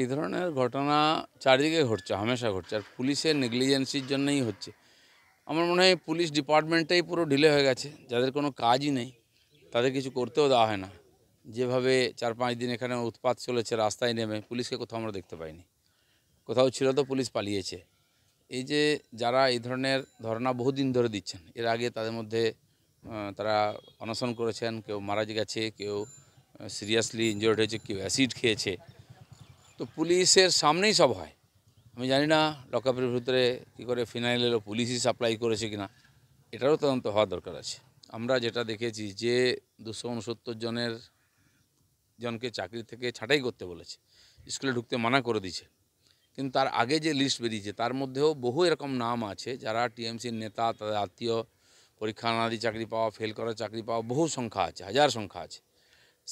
এই ধরনের ঘটনা চারিদিকে ঘটছে হামেশা ঘটছে আর পুলিশের নেগলিজেন্সির জন্যই হচ্ছে আমার মনে হয় পুলিশ ডিপার্টমেন্টটাই পুরো ঢিলে হয়ে গেছে যাদের কোনো কাজই নেই তাদের কিছু করতেও দেওয়া হয় না যেভাবে চার পাঁচ দিন এখানে উৎপাত চলেছে রাস্তায় নেমে পুলিশকে কোথাও আমরা দেখতে পাইনি কোথাও ছিল তো পুলিশ পালিয়েছে এই যে যারা এই ধরনের ধর্ণা বহুদিন ধরে দিচ্ছেন এর আগে তাদের মধ্যে তারা অনশন করেছেন কেউ মারা গেছে কেউ সিরিয়াসলি ইনজোর্ড হয়েছে কেউ অ্যাসিড খেয়েছে তো পুলিশের সামনেই সব হয় আমি জানি না লকআপের ভিতরে কী করে ফিনাইল এলো পুলিশই সাপ্লাই করেছে কিনা এটারও তদন্ত হওয়া দরকার আছে আমরা যেটা দেখেছি যে দুশো উনসত্তর জনের জনকে চাকরি থেকে ছাঁটাই করতে বলেছে স্কুলে ঢুকতে মানা করে দিয়েছে কিন্তু তার আগে যে লিস্ট বেরিয়েছে তার মধ্যেও বহু এরকম নাম আছে যারা টিএমসির নেতা তাদের আত্মীয় পরীক্ষা না চাকরি পাওয়া ফেল করা চাকরি পাওয়া বহু সংখ্যা আছে হাজার সংখ্যা আছে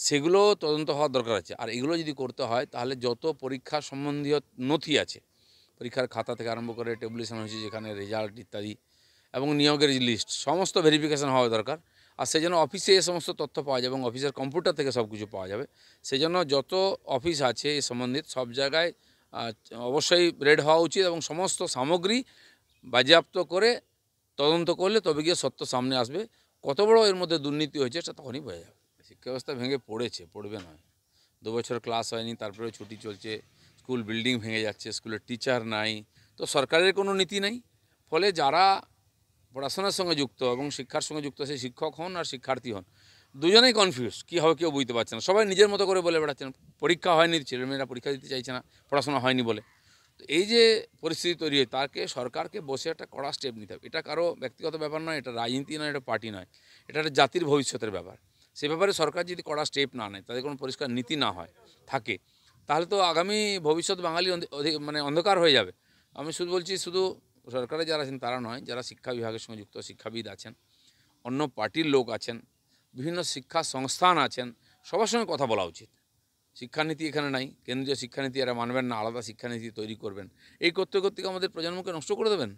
সেগুলো তদন্ত হওয়ার দরকার আছে আর এগুলো যদি করতে হয় তাহলে যত পরীক্ষা সম্বন্ধীয় নথি আছে পরীক্ষার খাতা থেকে আরম্ভ করে টেবুলেশন হয়েছে যেখানে রেজাল্ট ইত্যাদি এবং নিয়োগের লিস্ট সমস্ত ভেরিফিকেশান হওয়া দরকার আর সেই জন্য অফিসে এই সমস্ত তথ্য পাওয়া যাবে এবং অফিসের কম্পিউটার থেকে সব কিছু পাওয়া যাবে সেই জন্য যত অফিস আছে এ সম্বন্ধিত সব জায়গায় অবশ্যই রেড হওয়া উচিত এবং সমস্ত সামগ্রী বাজেয়াপ্ত করে তদন্ত করলে তবে গিয়ে সত্য সামনে আসবে কত বড় এর মধ্যে দুর্নীতি হয়েছে সেটা তখনই বোঝা যাবে শিক্ষা ব্যবস্থা ভেঙে পড়েছে পড়বে নয় দু বছর ক্লাস হয়নি তারপরে ছুটি চলছে স্কুল বিল্ডিং ভেঙে যাচ্ছে স্কুলের টিচার নাই তো সরকারের কোনো নীতি নেই ফলে যারা পড়াশোনার সঙ্গে যুক্ত এবং শিক্ষার সঙ্গে যুক্ত সেই শিক্ষক হন আর শিক্ষার্থী হন দুজনেই কনফিউজ কী হবে কেউ বুঝতে পারছে না সবাই নিজের মতো করে বলে বেড়াচ্ছেন পরীক্ষা হয়নি ছেলেমেয়েরা পরীক্ষা দিতে চাইছে না পড়াশোনা হয়নি বলে তো এই যে পরিস্থিতি তৈরি হয় তাকে সরকারকে বসে একটা কড়া স্টেপ নিতে হবে এটা কারো ব্যক্তিগত ব্যাপার নয় এটা রাজনীতি নয় এটা পার্টি নয় এটা একটা জাতির ভবিষ্যতের ব্যাপার সে ব্যাপারে সরকার যদি কড়া স্টেপ না নেয় তাদের কোনো পরিষ্কার নীতি না হয় থাকে তাহলে তো আগামী ভবিষ্যৎ বাঙালি মানে অন্ধকার হয়ে যাবে আমি শুধু বলছি শুধু সরকারে যারা আছেন তারা নয় যারা শিক্ষা বিভাগের সঙ্গে যুক্ত শিক্ষাবিদ আছেন অন্য পার্টির লোক আছেন বিভিন্ন শিক্ষা সংস্থান আছেন সবার সঙ্গে কথা বলা উচিত শিক্ষানীতি এখানে নাই কেন্দ্রীয় শিক্ষানীতি এরা মানবেন না আলাদা শিক্ষানীতি তৈরি করবেন এই করতে করতে আমাদের প্রজন্মকে নষ্ট করে দেবেন